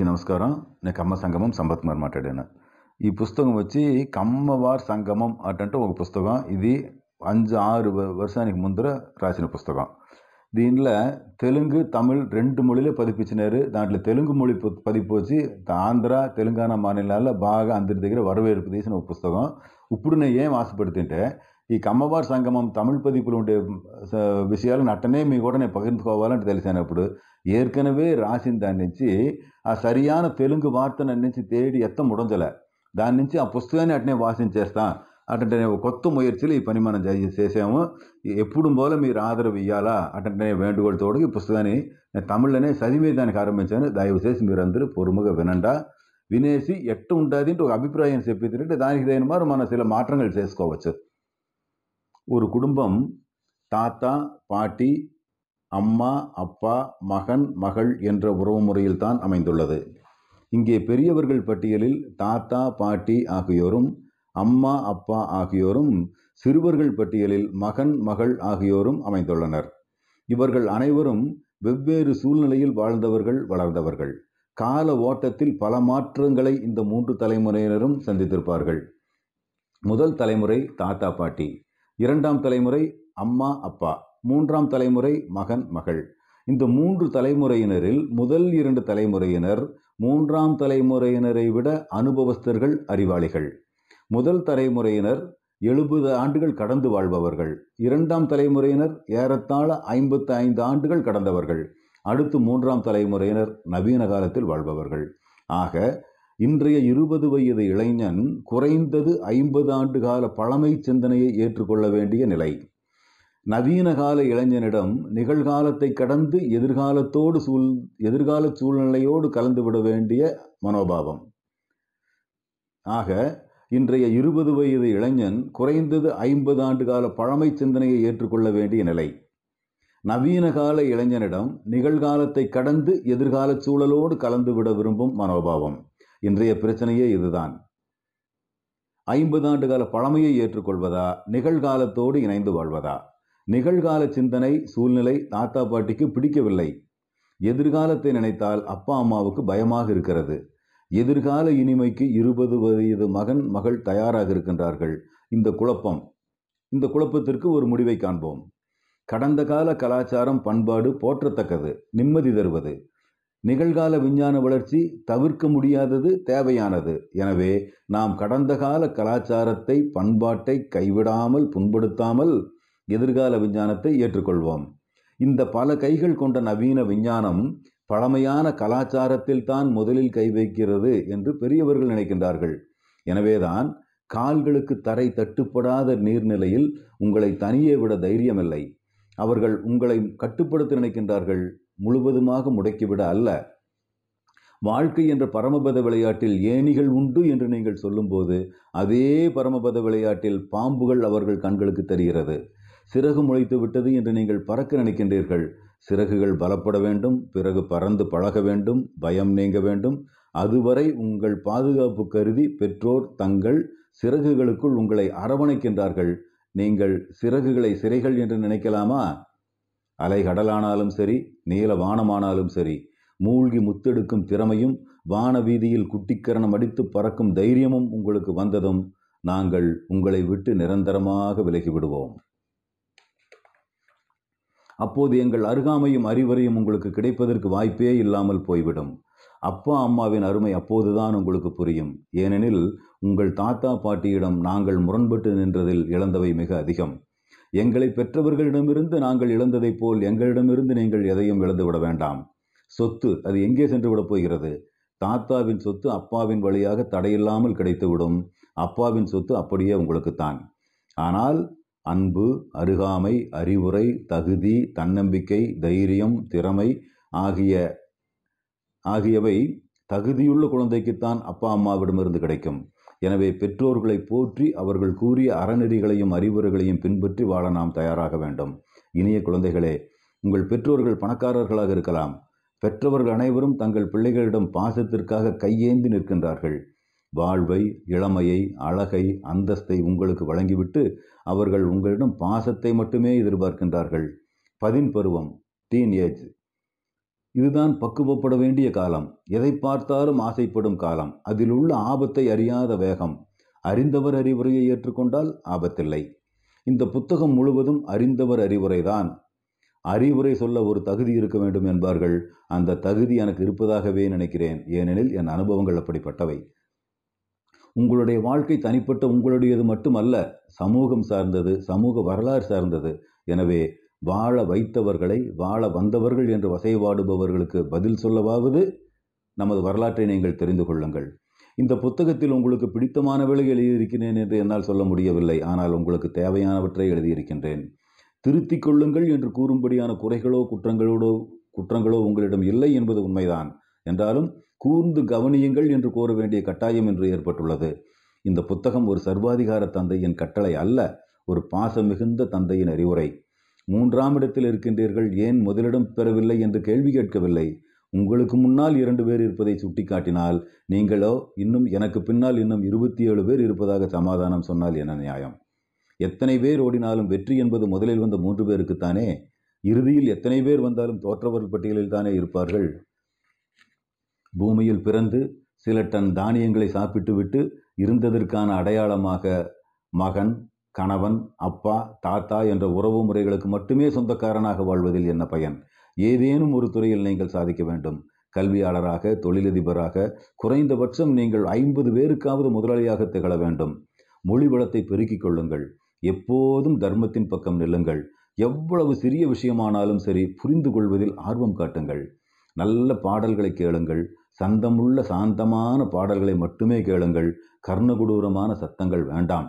అందరికీ నమస్కారం నేను కమ్మ సంగమం సంపత్ కుమార్ మాట్లాడాను ఈ పుస్తకం వచ్చి కమ్మవార్ సంగమం అటంటే ఒక పుస్తకం ఇది అంజు ఆరు వర్షానికి ముందర రాసిన పుస్తకం దీనిలో తెలుగు తమిళ్ రెండు మொழிలో పదిపించినారు దాంట్లో తెలుగు మொழి పదిపు వచ్చి ఆంధ్ర తెలంగాణ మాநிలాల్లో బాగా అందరి దగ్గర వరవేర్పు తీసిన ఒక పుస్తకం ఇప్పుడు నేను ఏం ఆశపడుతుంటే ఈ కమ్మవారి సంగమం తమిళ్ పదిపులు ఉండే విషయాలు అట్టనే మీ కూడా నేను పగిరించుకోవాలంటే తెలిసాను అప్పుడు ஏற்கனவே ராசிந்த அன்னிச்சு ఆ సరియాన తెలుగు వార్తను నుంచి తేడి ఎత్తం ముడంజలే దాని నుంచి ఆ పుస్తకాన్ని అట్నే వాసించేస్తాం అటంటే కొత్త ముయర్చిలు ఈ పని మనం చేసాము ఎప్పుడు మూల మీరు ఆదరవు ఇవ్వాలా అటంటే వేండుగోడు తోడు ఈ పుస్తకాన్ని నేను తమిళనే చదివే దానికి ఆరంభించాను దయచేసి మీరందరూ పొరుముగా వినండా వినేసి ఎట్టు ఉంటుంది అంటే ఒక అభిప్రాయం చెప్పిందంటే దానికి తగిన మరి మనం చిల మాటలు చేసుకోవచ్చు ఒక కుటుంబం తాత పాటి அம்மா அப்பா மகன் மகள் என்ற முறையில் தான் அமைந்துள்ளது இங்கே பெரியவர்கள் பட்டியலில் தாத்தா பாட்டி ஆகியோரும் அம்மா அப்பா ஆகியோரும் சிறுவர்கள் பட்டியலில் மகன் மகள் ஆகியோரும் அமைந்துள்ளனர் இவர்கள் அனைவரும் வெவ்வேறு சூழ்நிலையில் வாழ்ந்தவர்கள் வளர்ந்தவர்கள் கால ஓட்டத்தில் பல மாற்றங்களை இந்த மூன்று தலைமுறையினரும் சந்தித்திருப்பார்கள் முதல் தலைமுறை தாத்தா பாட்டி இரண்டாம் தலைமுறை அம்மா அப்பா மூன்றாம் தலைமுறை மகன் மகள் இந்த மூன்று தலைமுறையினரில் முதல் இரண்டு தலைமுறையினர் மூன்றாம் தலைமுறையினரை விட அனுபவஸ்தர்கள் அறிவாளிகள் முதல் தலைமுறையினர் எழுபது ஆண்டுகள் கடந்து வாழ்பவர்கள் இரண்டாம் தலைமுறையினர் ஏறத்தாழ ஐம்பத்து ஐந்து ஆண்டுகள் கடந்தவர்கள் அடுத்து மூன்றாம் தலைமுறையினர் நவீன காலத்தில் வாழ்பவர்கள் ஆக இன்றைய இருபது வயது இளைஞன் குறைந்தது ஐம்பது ஆண்டு கால பழமை சிந்தனையை ஏற்றுக்கொள்ள வேண்டிய நிலை நவீன கால இளைஞனிடம் நிகழ்காலத்தை கடந்து எதிர்காலத்தோடு சூழ் எதிர்கால சூழ்நிலையோடு கலந்துவிட வேண்டிய மனோபாவம் ஆக இன்றைய இருபது வயது இளைஞன் குறைந்தது ஐம்பது ஆண்டு கால பழமை சிந்தனையை ஏற்றுக்கொள்ள வேண்டிய நிலை நவீன கால இளைஞனிடம் நிகழ்காலத்தை கடந்து எதிர்கால சூழலோடு கலந்துவிட விரும்பும் மனோபாவம் இன்றைய பிரச்சனையே இதுதான் ஐம்பது ஆண்டு கால பழமையை ஏற்றுக்கொள்வதா நிகழ்காலத்தோடு இணைந்து வாழ்வதா நிகழ்கால சிந்தனை சூழ்நிலை தாத்தா பாட்டிக்கு பிடிக்கவில்லை எதிர்காலத்தை நினைத்தால் அப்பா அம்மாவுக்கு பயமாக இருக்கிறது எதிர்கால இனிமைக்கு இருபது வயது மகன் மகள் தயாராக இருக்கின்றார்கள் இந்த குழப்பம் இந்த குழப்பத்திற்கு ஒரு முடிவை காண்போம் கடந்த கால கலாச்சாரம் பண்பாடு போற்றத்தக்கது நிம்மதி தருவது நிகழ்கால விஞ்ஞான வளர்ச்சி தவிர்க்க முடியாதது தேவையானது எனவே நாம் கடந்த கால கலாச்சாரத்தை பண்பாட்டை கைவிடாமல் புண்படுத்தாமல் எதிர்கால விஞ்ஞானத்தை ஏற்றுக்கொள்வோம் இந்த பல கைகள் கொண்ட நவீன விஞ்ஞானம் பழமையான கலாச்சாரத்தில் தான் முதலில் கை வைக்கிறது என்று பெரியவர்கள் நினைக்கின்றார்கள் எனவேதான் கால்களுக்கு தரை தட்டுப்படாத நீர்நிலையில் உங்களை தனியே விட தைரியமில்லை அவர்கள் உங்களை கட்டுப்படுத்த நினைக்கின்றார்கள் முழுவதுமாக முடக்கிவிட அல்ல வாழ்க்கை என்ற பரமபத விளையாட்டில் ஏணிகள் உண்டு என்று நீங்கள் சொல்லும்போது அதே பரமபத விளையாட்டில் பாம்புகள் அவர்கள் கண்களுக்கு தெரிகிறது சிறகு முளைத்து விட்டது என்று நீங்கள் பறக்க நினைக்கின்றீர்கள் சிறகுகள் பலப்பட வேண்டும் பிறகு பறந்து பழக வேண்டும் பயம் நீங்க வேண்டும் அதுவரை உங்கள் பாதுகாப்பு கருதி பெற்றோர் தங்கள் சிறகுகளுக்குள் உங்களை அரவணைக்கின்றார்கள் நீங்கள் சிறகுகளை சிறைகள் என்று நினைக்கலாமா அலை கடலானாலும் சரி நீல வானமானாலும் சரி மூழ்கி முத்தெடுக்கும் திறமையும் வான வீதியில் குட்டிக்கரணம் அடித்து பறக்கும் தைரியமும் உங்களுக்கு வந்ததும் நாங்கள் உங்களை விட்டு நிரந்தரமாக விலகிவிடுவோம் அப்போது எங்கள் அருகாமையும் அறிவுரையும் உங்களுக்கு கிடைப்பதற்கு வாய்ப்பே இல்லாமல் போய்விடும் அப்பா அம்மாவின் அருமை அப்போதுதான் உங்களுக்கு புரியும் ஏனெனில் உங்கள் தாத்தா பாட்டியிடம் நாங்கள் முரண்பட்டு நின்றதில் இழந்தவை மிக அதிகம் எங்களை பெற்றவர்களிடமிருந்து நாங்கள் இழந்ததைப் போல் எங்களிடமிருந்து நீங்கள் எதையும் இழந்துவிட வேண்டாம் சொத்து அது எங்கே சென்று விட போகிறது தாத்தாவின் சொத்து அப்பாவின் வழியாக தடையில்லாமல் கிடைத்துவிடும் அப்பாவின் சொத்து அப்படியே உங்களுக்குத்தான் ஆனால் அன்பு அருகாமை அறிவுரை தகுதி தன்னம்பிக்கை தைரியம் திறமை ஆகிய ஆகியவை தகுதியுள்ள குழந்தைக்குத்தான் அப்பா அம்மாவிடமிருந்து கிடைக்கும் எனவே பெற்றோர்களை போற்றி அவர்கள் கூறிய அறநெறிகளையும் அறிவுரைகளையும் பின்பற்றி வாழ நாம் தயாராக வேண்டும் இனிய குழந்தைகளே உங்கள் பெற்றோர்கள் பணக்காரர்களாக இருக்கலாம் பெற்றவர்கள் அனைவரும் தங்கள் பிள்ளைகளிடம் பாசத்திற்காக கையேந்தி நிற்கின்றார்கள் வாழ்வை இளமையை அழகை அந்தஸ்தை உங்களுக்கு வழங்கிவிட்டு அவர்கள் உங்களிடம் பாசத்தை மட்டுமே எதிர்பார்க்கின்றார்கள் பதின் பருவம் டீன் ஏஜ் இதுதான் பக்குவப்பட வேண்டிய காலம் எதை பார்த்தாலும் ஆசைப்படும் காலம் அதில் உள்ள ஆபத்தை அறியாத வேகம் அறிந்தவர் அறிவுரையை ஏற்றுக்கொண்டால் ஆபத்தில்லை இந்த புத்தகம் முழுவதும் அறிந்தவர் அறிவுரைதான் அறிவுரை சொல்ல ஒரு தகுதி இருக்க வேண்டும் என்பார்கள் அந்த தகுதி எனக்கு இருப்பதாகவே நினைக்கிறேன் ஏனெனில் என் அனுபவங்கள் அப்படிப்பட்டவை உங்களுடைய வாழ்க்கை தனிப்பட்ட உங்களுடையது மட்டுமல்ல சமூகம் சார்ந்தது சமூக வரலாறு சார்ந்தது எனவே வாழ வைத்தவர்களை வாழ வந்தவர்கள் என்று வசைவாடுபவர்களுக்கு பதில் சொல்லவாவது நமது வரலாற்றை நீங்கள் தெரிந்து கொள்ளுங்கள் இந்த புத்தகத்தில் உங்களுக்கு பிடித்தமானவளை எழுதியிருக்கிறேன் என்று என்னால் சொல்ல முடியவில்லை ஆனால் உங்களுக்கு தேவையானவற்றை எழுதியிருக்கின்றேன் திருத்திக் கொள்ளுங்கள் என்று கூறும்படியான குறைகளோ குற்றங்களோடோ குற்றங்களோ உங்களிடம் இல்லை என்பது உண்மைதான் என்றாலும் கூர்ந்து கவனியுங்கள் என்று கூற வேண்டிய கட்டாயம் என்று ஏற்பட்டுள்ளது இந்த புத்தகம் ஒரு சர்வாதிகார தந்தையின் கட்டளை அல்ல ஒரு பாசம் மிகுந்த தந்தையின் அறிவுரை மூன்றாம் இடத்தில் இருக்கின்றீர்கள் ஏன் முதலிடம் பெறவில்லை என்று கேள்வி கேட்கவில்லை உங்களுக்கு முன்னால் இரண்டு பேர் இருப்பதை சுட்டிக்காட்டினால் நீங்களோ இன்னும் எனக்கு பின்னால் இன்னும் இருபத்தி ஏழு பேர் இருப்பதாக சமாதானம் சொன்னால் என்ன நியாயம் எத்தனை பேர் ஓடினாலும் வெற்றி என்பது முதலில் வந்த மூன்று பேருக்குத்தானே இறுதியில் எத்தனை பேர் வந்தாலும் தோற்றவர் பட்டியலில் தானே இருப்பார்கள் பூமியில் பிறந்து சில டன் தானியங்களை சாப்பிட்டுவிட்டு இருந்ததற்கான அடையாளமாக மகன் கணவன் அப்பா தாத்தா என்ற உறவு முறைகளுக்கு மட்டுமே சொந்தக்காரனாக வாழ்வதில் என்ன பயன் ஏதேனும் ஒரு துறையில் நீங்கள் சாதிக்க வேண்டும் கல்வியாளராக தொழிலதிபராக குறைந்தபட்சம் நீங்கள் ஐம்பது பேருக்காவது முதலாளியாக திகழ வேண்டும் மொழி வளத்தை பெருக்கிக் கொள்ளுங்கள் எப்போதும் தர்மத்தின் பக்கம் நில்லுங்கள் எவ்வளவு சிறிய விஷயமானாலும் சரி புரிந்து கொள்வதில் ஆர்வம் காட்டுங்கள் நல்ல பாடல்களை கேளுங்கள் சந்தமுள்ள சாந்தமான பாடல்களை மட்டுமே கேளுங்கள் கர்ணகுடூரமான சத்தங்கள் வேண்டாம்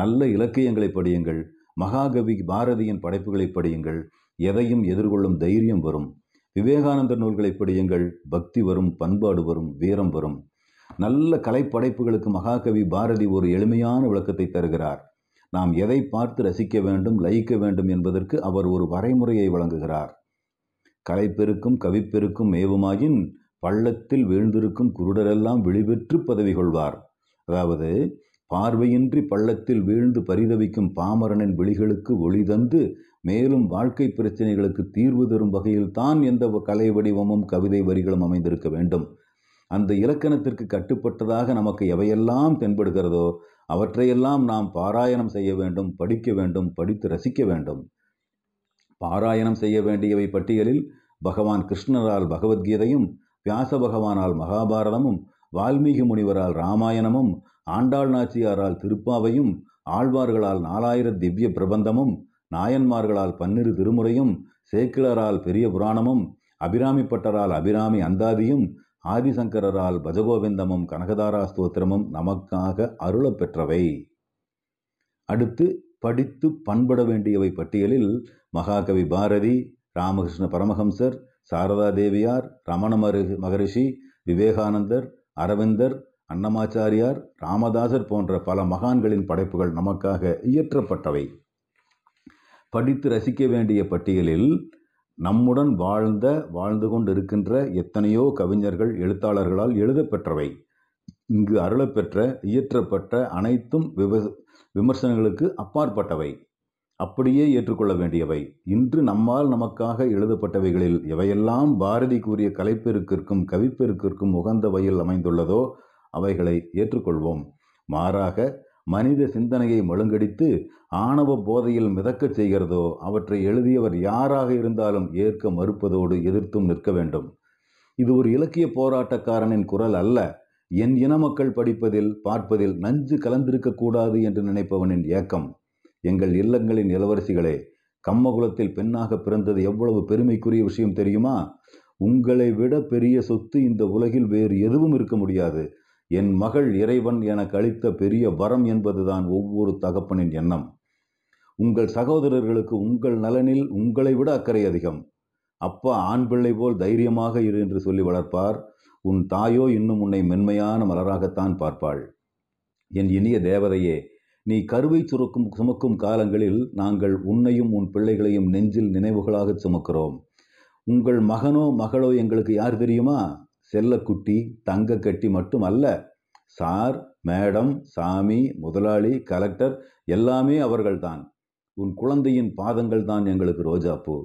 நல்ல இலக்கியங்களை படியுங்கள் மகாகவி பாரதியின் படைப்புகளை படியுங்கள் எதையும் எதிர்கொள்ளும் தைரியம் வரும் விவேகானந்தர் நூல்களை படியுங்கள் பக்தி வரும் பண்பாடு வரும் வீரம் வரும் நல்ல கலைப்படைப்புகளுக்கு மகாகவி பாரதி ஒரு எளிமையான விளக்கத்தை தருகிறார் நாம் எதை பார்த்து ரசிக்க வேண்டும் லயிக்க வேண்டும் என்பதற்கு அவர் ஒரு வரைமுறையை வழங்குகிறார் கலைப்பெருக்கும் கவிப்பெருக்கும் மேவுமாயின் பள்ளத்தில் வீழ்ந்திருக்கும் குருடரெல்லாம் வெளிபெற்று பதவி கொள்வார் அதாவது பார்வையின்றி பள்ளத்தில் வீழ்ந்து பரிதவிக்கும் பாமரனின் விழிகளுக்கு ஒளி தந்து மேலும் வாழ்க்கை பிரச்சனைகளுக்கு தீர்வு தரும் வகையில் தான் எந்த கலை வடிவமும் கவிதை வரிகளும் அமைந்திருக்க வேண்டும் அந்த இலக்கணத்திற்கு கட்டுப்பட்டதாக நமக்கு எவையெல்லாம் தென்படுகிறதோ அவற்றையெல்லாம் நாம் பாராயணம் செய்ய வேண்டும் படிக்க வேண்டும் படித்து ரசிக்க வேண்டும் பாராயணம் செய்ய வேண்டியவை பட்டியலில் பகவான் கிருஷ்ணரால் பகவத்கீதையும் வியாச பகவானால் மகாபாரதமும் வால்மீகி முனிவரால் ராமாயணமும் ஆண்டாள் நாச்சியாரால் திருப்பாவையும் ஆழ்வார்களால் நாலாயிர திவ்ய பிரபந்தமும் நாயன்மார்களால் பன்னிரு திருமுறையும் சேக்கிளரால் பெரிய புராணமும் அபிராமி பட்டரால் அபிராமி அந்தாதியும் ஆதிசங்கரரால் பஜகோவிந்தமும் கனகதாரா ஸ்தோத்திரமும் நமக்காக அருளப்பெற்றவை அடுத்து படித்து பண்பட வேண்டியவை பட்டியலில் மகாகவி பாரதி ராமகிருஷ்ண பரமஹம்சர் சாரதா தேவியார் ரமண மகரிஷி விவேகானந்தர் அரவிந்தர் அன்னமாச்சாரியார் ராமதாசர் போன்ற பல மகான்களின் படைப்புகள் நமக்காக இயற்றப்பட்டவை படித்து ரசிக்க வேண்டிய பட்டியலில் நம்முடன் வாழ்ந்த வாழ்ந்து கொண்டிருக்கின்ற எத்தனையோ கவிஞர்கள் எழுத்தாளர்களால் எழுதப்பெற்றவை இங்கு அருளப்பெற்ற இயற்றப்பட்ட அனைத்தும் விவ விமர்சனங்களுக்கு அப்பாற்பட்டவை அப்படியே ஏற்றுக்கொள்ள வேண்டியவை இன்று நம்மால் நமக்காக எழுதப்பட்டவைகளில் எவையெல்லாம் பாரதி கூறிய கலைப்பெருக்கிற்கும் கவிப்பெருக்கிற்கும் உகந்த வகையில் அமைந்துள்ளதோ அவைகளை ஏற்றுக்கொள்வோம் மாறாக மனித சிந்தனையை மழுங்கடித்து ஆணவ போதையில் மிதக்கச் செய்கிறதோ அவற்றை எழுதியவர் யாராக இருந்தாலும் ஏற்க மறுப்பதோடு எதிர்த்தும் நிற்க வேண்டும் இது ஒரு இலக்கிய போராட்டக்காரனின் குரல் அல்ல என் இன மக்கள் படிப்பதில் பார்ப்பதில் நஞ்சு கலந்திருக்கக்கூடாது என்று நினைப்பவனின் ஏக்கம் எங்கள் இல்லங்களின் இளவரசிகளே கம்மகுலத்தில் பெண்ணாக பிறந்தது எவ்வளவு பெருமைக்குரிய விஷயம் தெரியுமா உங்களை விட பெரிய சொத்து இந்த உலகில் வேறு எதுவும் இருக்க முடியாது என் மகள் இறைவன் எனக்கு அளித்த பெரிய வரம் என்பதுதான் ஒவ்வொரு தகப்பனின் எண்ணம் உங்கள் சகோதரர்களுக்கு உங்கள் நலனில் உங்களை விட அக்கறை அதிகம் அப்பா ஆண் பிள்ளை போல் தைரியமாக இரு என்று சொல்லி வளர்ப்பார் உன் தாயோ இன்னும் உன்னை மென்மையான மலராகத்தான் பார்ப்பாள் என் இனிய தேவதையே நீ கருவை சுருக்கும் சுமக்கும் காலங்களில் நாங்கள் உன்னையும் உன் பிள்ளைகளையும் நெஞ்சில் நினைவுகளாக சுமக்கிறோம் உங்கள் மகனோ மகளோ எங்களுக்கு யார் தெரியுமா செல்லக்குட்டி தங்க கட்டி மட்டும் அல்ல சார் மேடம் சாமி முதலாளி கலெக்டர் எல்லாமே அவர்கள்தான் உன் குழந்தையின் பாதங்கள் தான் எங்களுக்கு ரோஜாப்பூ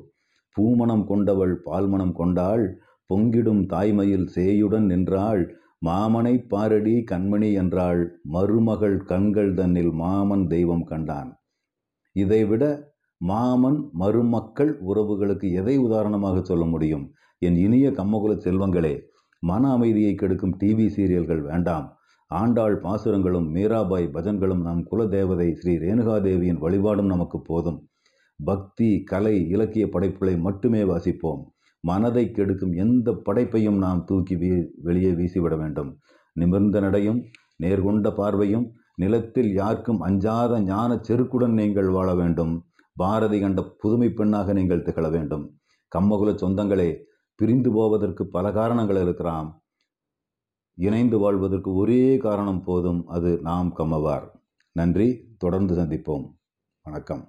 பூமணம் கொண்டவள் பால்மணம் கொண்டாள் பொங்கிடும் தாய்மையில் சேயுடன் நின்றாள் மாமனைப் பாரடி கண்மணி என்றாள் மருமகள் கண்கள் தன்னில் மாமன் தெய்வம் கண்டான் இதைவிட மாமன் மருமக்கள் உறவுகளுக்கு எதை உதாரணமாக சொல்ல முடியும் என் இனிய கம்மகுல செல்வங்களே மன அமைதியை கெடுக்கும் டிவி சீரியல்கள் வேண்டாம் ஆண்டாள் பாசுரங்களும் மீராபாய் பஜன்களும் நம் குலதேவதை ஸ்ரீ ரேணுகாதேவியின் வழிபாடும் நமக்கு போதும் பக்தி கலை இலக்கிய படைப்புகளை மட்டுமே வாசிப்போம் மனதை கெடுக்கும் எந்த படைப்பையும் நாம் தூக்கி வீ வெளியே வீசிவிட வேண்டும் நிமிர்ந்த நடையும் நேர்கொண்ட பார்வையும் நிலத்தில் யாருக்கும் அஞ்சாத ஞான செருக்குடன் நீங்கள் வாழ வேண்டும் பாரதி கண்ட புதுமை பெண்ணாக நீங்கள் திகழ வேண்டும் கம்மகுல சொந்தங்களே பிரிந்து போவதற்கு பல காரணங்கள் இருக்கிறாம் இணைந்து வாழ்வதற்கு ஒரே காரணம் போதும் அது நாம் கம்மவார் நன்றி தொடர்ந்து சந்திப்போம் வணக்கம்